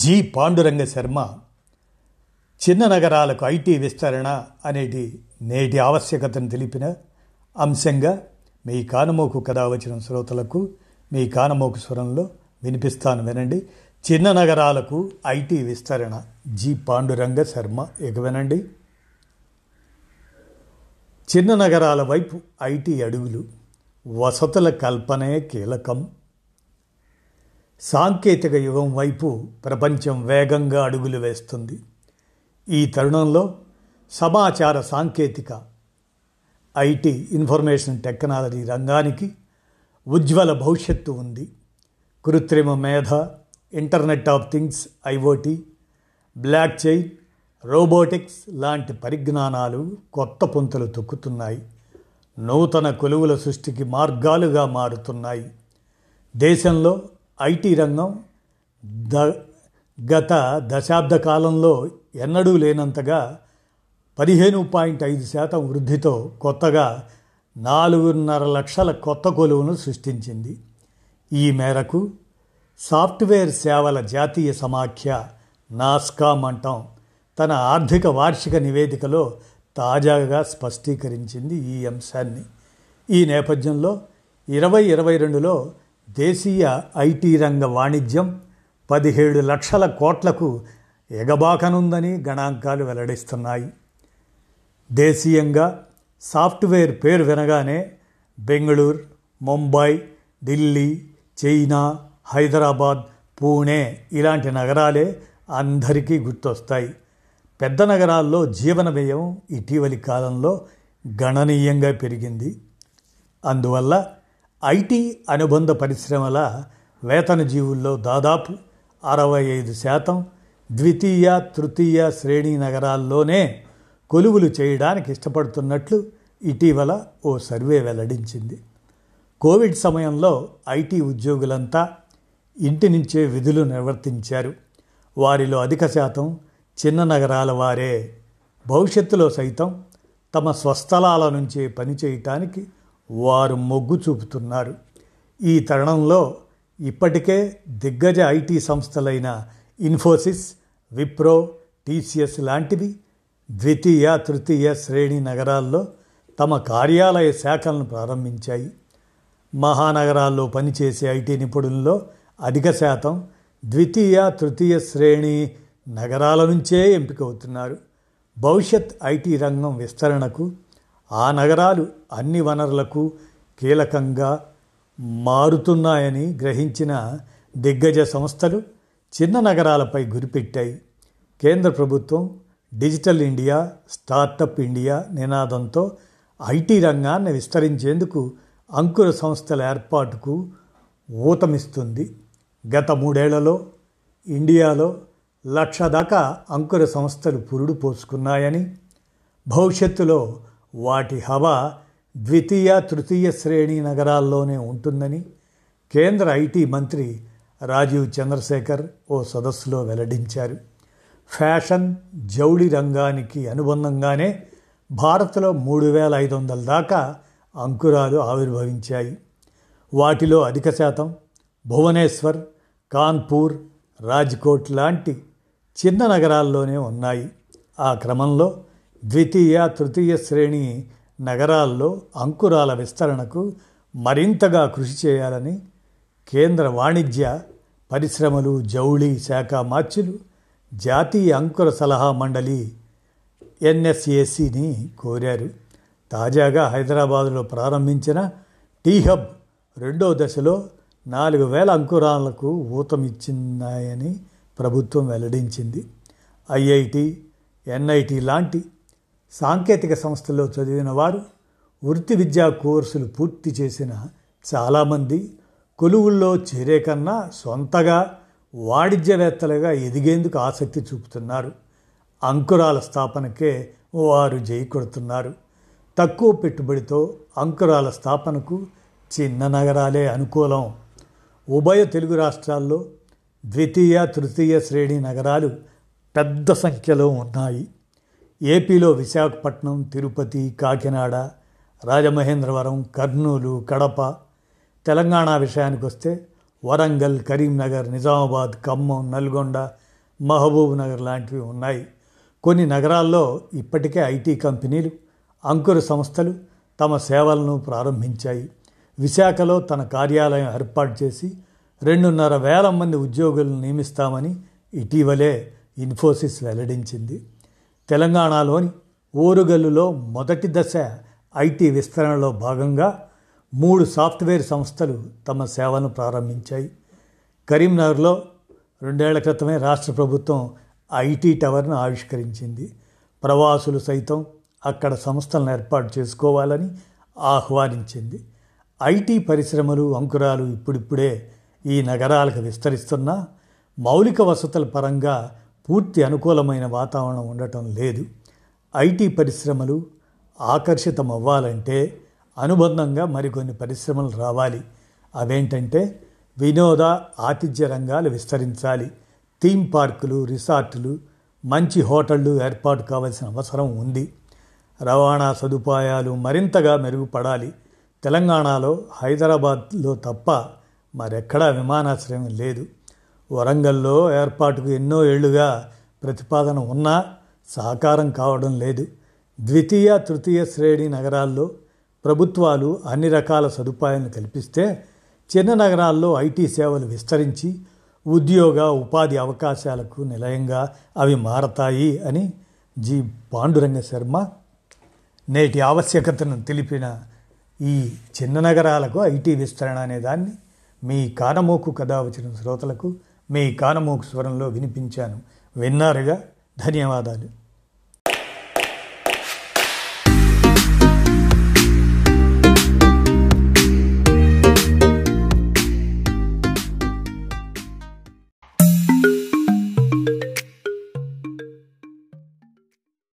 G Panduranga Sharma చిన్న నగరాలకు IT విస్తరణ అనేది నేటి ఆవశ్యకతను తెలిపిన అంశంగా మీ కానమోకు కథ వచ్చిన శ్రోతలకు మీ కానమోకు స్వరంలో వినిపిస్తాను వినండి చిన్న నగరాలకు ఐటీ విస్తరణ జి పాండురంగ శర్మ ఇక వినండి చిన్న నగరాల వైపు ఐటీ అడుగులు వసతుల కల్పనే కీలకం సాంకేతిక యుగం వైపు ప్రపంచం వేగంగా అడుగులు వేస్తుంది ఈ తరుణంలో సమాచార సాంకేతిక ఐటీ ఇన్ఫర్మేషన్ టెక్నాలజీ రంగానికి ఉజ్వల భవిష్యత్తు ఉంది కృత్రిమ మేధ internet of things IoT blockchain robotics లాంటి పరిజ్ఞానాలు కొత్త పుంతలు తొక్కుతున్నాయి నూతన కొలువుల సృష్టికి మార్గాలుగా మారుతున్నాయి దేశంలో ఐటీ రంగం ద గత దశాబ్ద కాలంలో ఎన్నడూ లేనంతగా పదిహేను పాయింట్ ఐదు శాతం వృద్ధితో కొత్తగా నాలుగున్నర లక్షల కొత్త కొలువును సృష్టించింది ఈ మేరకు సాఫ్ట్వేర్ సేవల జాతీయ సమాఖ్య నాస్కామ్ అంటాం తన ఆర్థిక వార్షిక నివేదికలో తాజాగా స్పష్టీకరించింది ఈ అంశాన్ని ఈ నేపథ్యంలో ఇరవై ఇరవై రెండులో దేశీయ ఐటీ రంగ వాణిజ్యం పదిహేడు లక్షల కోట్లకు ఎగబాకనుందని గణాంకాలు వెల్లడిస్తున్నాయి దేశీయంగా సాఫ్ట్వేర్ పేరు వినగానే బెంగళూరు ముంబై ఢిల్లీ చైనా హైదరాబాద్ పూణే ఇలాంటి నగరాలే అందరికీ గుర్తొస్తాయి పెద్ద నగరాల్లో జీవన వ్యయం ఇటీవలి కాలంలో గణనీయంగా పెరిగింది అందువల్ల ఐటీ అనుబంధ పరిశ్రమల వేతన జీవుల్లో దాదాపు అరవై ఐదు శాతం ద్వితీయ తృతీయ శ్రేణి నగరాల్లోనే కొలువులు చేయడానికి ఇష్టపడుతున్నట్లు ఇటీవల ఓ సర్వే వెల్లడించింది కోవిడ్ సమయంలో ఐటీ ఉద్యోగులంతా ఇంటి నుంచే విధులు నిర్వర్తించారు వారిలో అధిక శాతం చిన్న నగరాల వారే భవిష్యత్తులో సైతం తమ స్వస్థలాల నుంచే పనిచేయటానికి వారు మొగ్గు చూపుతున్నారు ఈ తరుణంలో ఇప్పటికే దిగ్గజ ఐటీ సంస్థలైన ఇన్ఫోసిస్ విప్రో టీసీఎస్ లాంటివి ద్వితీయ తృతీయ శ్రేణి నగరాల్లో తమ కార్యాలయ శాఖలను ప్రారంభించాయి మహానగరాల్లో పనిచేసే ఐటీ నిపుణుల్లో అధిక శాతం ద్వితీయ తృతీయ శ్రేణి నగరాల నుంచే ఎంపికవుతున్నారు భవిష్యత్ ఐటీ రంగం విస్తరణకు ఆ నగరాలు అన్ని వనరులకు కీలకంగా మారుతున్నాయని గ్రహించిన దిగ్గజ సంస్థలు చిన్న నగరాలపై గురిపెట్టాయి కేంద్ర ప్రభుత్వం డిజిటల్ ఇండియా స్టార్టప్ ఇండియా నినాదంతో ఐటీ రంగాన్ని విస్తరించేందుకు అంకుర సంస్థల ఏర్పాటుకు ఊతమిస్తుంది గత మూడేళ్లలో ఇండియాలో లక్ష దాకా అంకుర సంస్థలు పురుడు పోసుకున్నాయని భవిష్యత్తులో వాటి హవా ద్వితీయ తృతీయ శ్రేణి నగరాల్లోనే ఉంటుందని కేంద్ర ఐటీ మంత్రి రాజీవ్ చంద్రశేఖర్ ఓ సదస్సులో వెల్లడించారు ఫ్యాషన్ జౌళి రంగానికి అనుబంధంగానే భారత్లో మూడు వేల ఐదు వందల దాకా అంకురాలు ఆవిర్భవించాయి వాటిలో అధిక శాతం భువనేశ్వర్ కాన్పూర్ రాజ్కోట్ లాంటి చిన్న నగరాల్లోనే ఉన్నాయి ఆ క్రమంలో ద్వితీయ తృతీయ శ్రేణి నగరాల్లో అంకురాల విస్తరణకు మరింతగా కృషి చేయాలని కేంద్ర వాణిజ్య పరిశ్రమలు జౌళి శాఖ మార్చులు జాతీయ అంకుర సలహా మండలి ఎన్ఎస్ఏసిని కోరారు తాజాగా హైదరాబాదులో ప్రారంభించిన టీ హబ్ రెండో దశలో నాలుగు వేల అంకురాలకు ఊతమిచ్చిందాయని ప్రభుత్వం వెల్లడించింది ఐఐటి ఎన్ఐటి లాంటి సాంకేతిక సంస్థల్లో చదివిన వారు వృత్తి విద్యా కోర్సులు పూర్తి చేసిన చాలామంది కొలువుల్లో చేరే కన్నా సొంతగా వాణిజ్యవేత్తలుగా ఎదిగేందుకు ఆసక్తి చూపుతున్నారు అంకురాల స్థాపనకే వారు కొడుతున్నారు తక్కువ పెట్టుబడితో అంకురాల స్థాపనకు చిన్న నగరాలే అనుకూలం ఉభయ తెలుగు రాష్ట్రాల్లో ద్వితీయ తృతీయ శ్రేణి నగరాలు పెద్ద సంఖ్యలో ఉన్నాయి ఏపీలో విశాఖపట్నం తిరుపతి కాకినాడ రాజమహేంద్రవరం కర్నూలు కడప తెలంగాణ విషయానికి వస్తే వరంగల్ కరీంనగర్ నిజామాబాద్ ఖమ్మం నల్గొండ మహబూబ్ నగర్ లాంటివి ఉన్నాయి కొన్ని నగరాల్లో ఇప్పటికే ఐటీ కంపెనీలు అంకుర సంస్థలు తమ సేవలను ప్రారంభించాయి విశాఖలో తన కార్యాలయం ఏర్పాటు చేసి రెండున్నర వేల మంది ఉద్యోగులను నియమిస్తామని ఇటీవలే ఇన్ఫోసిస్ వెల్లడించింది తెలంగాణలోని ఓరుగల్లులో మొదటి దశ ఐటీ విస్తరణలో భాగంగా మూడు సాఫ్ట్వేర్ సంస్థలు తమ సేవలను ప్రారంభించాయి కరీంనగర్లో రెండేళ్ల క్రితమే రాష్ట్ర ప్రభుత్వం ఐటీ టవర్ను ఆవిష్కరించింది ప్రవాసులు సైతం అక్కడ సంస్థలను ఏర్పాటు చేసుకోవాలని ఆహ్వానించింది ఐటీ పరిశ్రమలు అంకురాలు ఇప్పుడిప్పుడే ఈ నగరాలకు విస్తరిస్తున్నా మౌలిక వసతుల పరంగా పూర్తి అనుకూలమైన వాతావరణం ఉండటం లేదు ఐటీ పరిశ్రమలు ఆకర్షితం అవ్వాలంటే అనుబంధంగా మరికొన్ని పరిశ్రమలు రావాలి అవేంటంటే వినోద ఆతిథ్య రంగాలు విస్తరించాలి థీమ్ పార్కులు రిసార్టులు మంచి హోటళ్ళు ఏర్పాటు కావాల్సిన అవసరం ఉంది రవాణా సదుపాయాలు మరింతగా మెరుగుపడాలి తెలంగాణలో హైదరాబాద్లో తప్ప మరెక్కడా విమానాశ్రయం లేదు వరంగల్లో ఏర్పాటుకు ఎన్నో ఏళ్లుగా ప్రతిపాదన ఉన్నా సహకారం కావడం లేదు ద్వితీయ తృతీయ శ్రేణి నగరాల్లో ప్రభుత్వాలు అన్ని రకాల సదుపాయాలను కల్పిస్తే చిన్న నగరాల్లో ఐటీ సేవలు విస్తరించి ఉద్యోగ ఉపాధి అవకాశాలకు నిలయంగా అవి మారతాయి అని జి పాండురంగ శర్మ నేటి ఆవశ్యకతను తెలిపిన ఈ చిన్న నగరాలకు ఐటీ విస్తరణ అనే దాన్ని మీ కానమోకు కథ వచ్చిన శ్రోతలకు మీ కానమోకు స్వరంలో వినిపించాను విన్నారుగా ధన్యవాదాలు